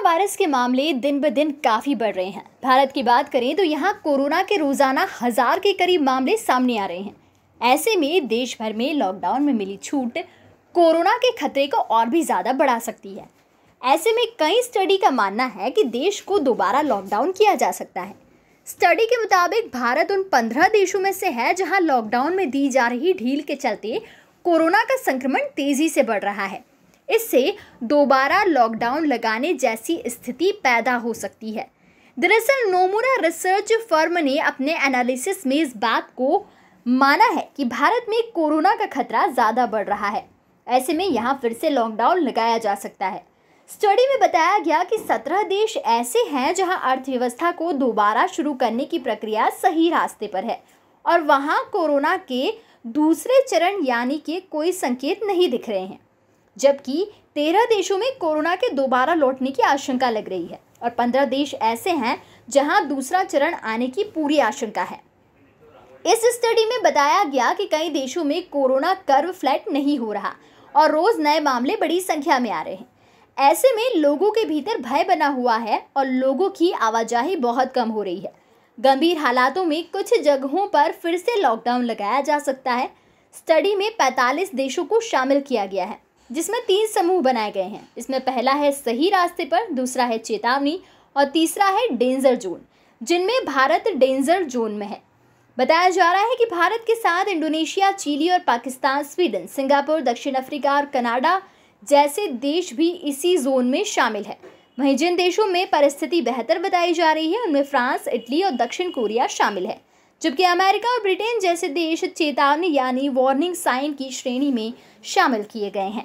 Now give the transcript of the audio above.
corona virus के मामले दिन ब दिन काफ़ी बढ़ रहे हैं भारत की बात करें तो यहाँ कोरोना के रोज़ाना हज़ार के करीब मामले सामने आ रहे हैं ऐसे में देश भर में लॉकडाउन में मिली छूट कोरोना के खतरे को और भी ज़्यादा बढ़ा सकती है ऐसे में कई स्टडी का मानना है कि देश को दोबारा लॉकडाउन किया जा सकता है स्टडी के मुताबिक भारत उन पंद्रह देशों में से है जहाँ लॉकडाउन में दी जा रही ढील के चलते कोरोना का संक्रमण तेज़ी से बढ़ रहा है इससे दोबारा लॉकडाउन लगाने जैसी स्थिति पैदा हो सकती है दरअसल नोमुरा रिसर्च फर्म ने अपने एनालिसिस में इस बात को माना है कि भारत में कोरोना का खतरा ज़्यादा बढ़ रहा है ऐसे में यहाँ फिर से लॉकडाउन लगाया जा सकता है स्टडी में बताया गया कि सत्रह देश ऐसे हैं जहां अर्थव्यवस्था को दोबारा शुरू करने की प्रक्रिया सही रास्ते पर है और वहां कोरोना के दूसरे चरण यानी कि कोई संकेत नहीं दिख रहे हैं जबकि तेरह देशों में कोरोना के दोबारा लौटने की आशंका लग रही है और पंद्रह देश ऐसे हैं जहां दूसरा चरण आने की पूरी आशंका है इस स्टडी में बताया गया कि कई देशों में कोरोना कर्व फ्लैट नहीं हो रहा और रोज़ नए मामले बड़ी संख्या में आ रहे हैं ऐसे में लोगों के भीतर भय बना हुआ है और लोगों की आवाजाही बहुत कम हो रही है गंभीर हालातों में कुछ जगहों पर फिर से लॉकडाउन लगाया जा सकता है स्टडी में 45 देशों को शामिल किया गया है जिसमें तीन समूह बनाए गए हैं इसमें पहला है सही रास्ते पर दूसरा है चेतावनी और तीसरा है डेंजर जोन जिनमें भारत डेंजर जोन में है बताया जा रहा है कि भारत के साथ इंडोनेशिया चिली और पाकिस्तान स्वीडन सिंगापुर दक्षिण अफ्रीका और कनाडा जैसे देश भी इसी जोन में शामिल है वहीं जिन देशों में परिस्थिति बेहतर बताई जा रही है उनमें फ्रांस इटली और दक्षिण कोरिया शामिल है जबकि अमेरिका और ब्रिटेन जैसे देश चेतावनी यानी वार्निंग साइन की श्रेणी में शामिल किए गए हैं